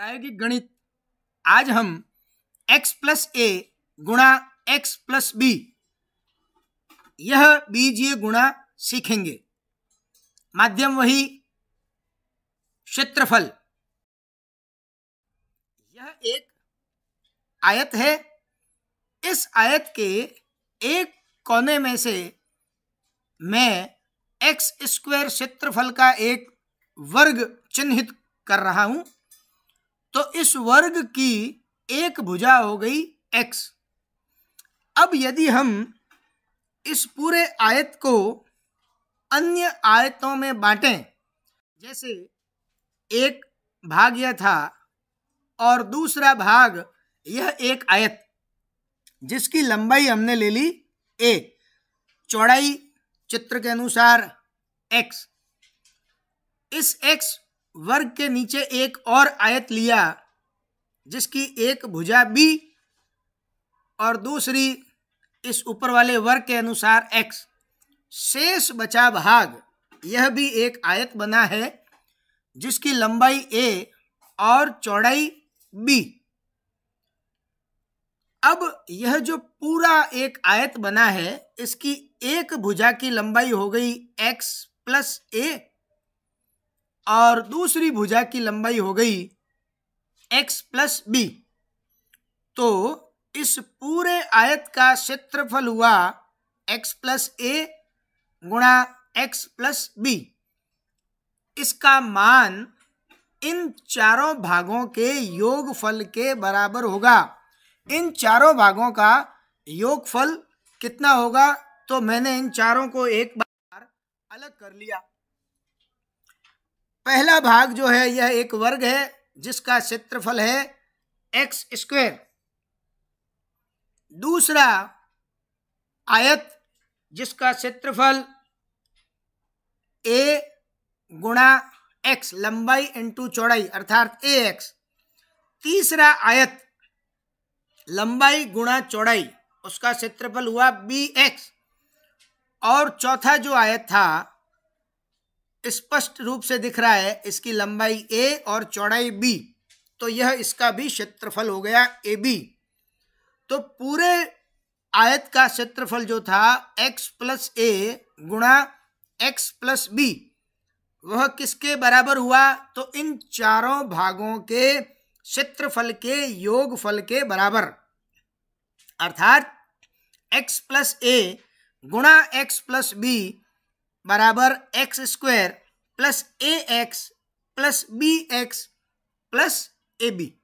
प्रायोगिक गणित आज हम x प्लस ए गुणा एक्स प्लस बी यह बीजीय गुणा सीखेंगे माध्यम वही क्षेत्रफल यह एक आयत है इस आयत के एक कोने में से मैं एक्स स्क्वायर क्षेत्रफल का एक वर्ग चिन्हित कर रहा हूं तो इस वर्ग की एक भुजा हो गई एक्स अब यदि हम इस पूरे आयत को अन्य आयतों में बांटें जैसे एक भाग यह था और दूसरा भाग यह एक आयत जिसकी लंबाई हमने ले ली ए चौड़ाई चित्र के अनुसार एक्स इस एक्स वर्ग के नीचे एक और आयत लिया जिसकी एक भुजा बी और दूसरी इस ऊपर वाले वर्ग के अनुसार एक्स शेष बचा भाग यह भी एक आयत बना है जिसकी लंबाई ए और चौड़ाई बी अब यह जो पूरा एक आयत बना है इसकी एक भुजा की लंबाई हो गई एक्स प्लस ए और दूसरी भुजा की लंबाई हो गई एक्स प्लस बी तो इस पूरे आयत का क्षेत्रफल हुआ एक्स प्लस ए गुणा एक्स प्लस बी इसका मान इन चारों भागों के योगफल के बराबर होगा इन चारों भागों का योगफल कितना होगा तो मैंने इन चारों को एक बार अलग कर लिया पहला भाग जो है यह एक वर्ग है जिसका क्षेत्रफल है एक्स स्क्वेर दूसरा आयत जिसका क्षेत्रफल ए गुणा एक्स लंबाई इंटू चौड़ाई अर्थात ए एक्स तीसरा आयत लंबाई गुणा चौड़ाई उसका क्षेत्रफल हुआ बी एक्स और चौथा जो आयत था स्पष्ट रूप से दिख रहा है इसकी लंबाई ए और चौड़ाई बी तो यह इसका भी क्षेत्रफल हो गया ए बी तो पूरे आयत का क्षेत्रफल जो था एक्स प्लस ए गुणा एक्स प्लस बी वह किसके बराबर हुआ तो इन चारों भागों के क्षेत्रफल के योगफल के बराबर अर्थात x प्लस ए गुणा एक्स प्लस बी बराबर x square plus A x plus B x plus A B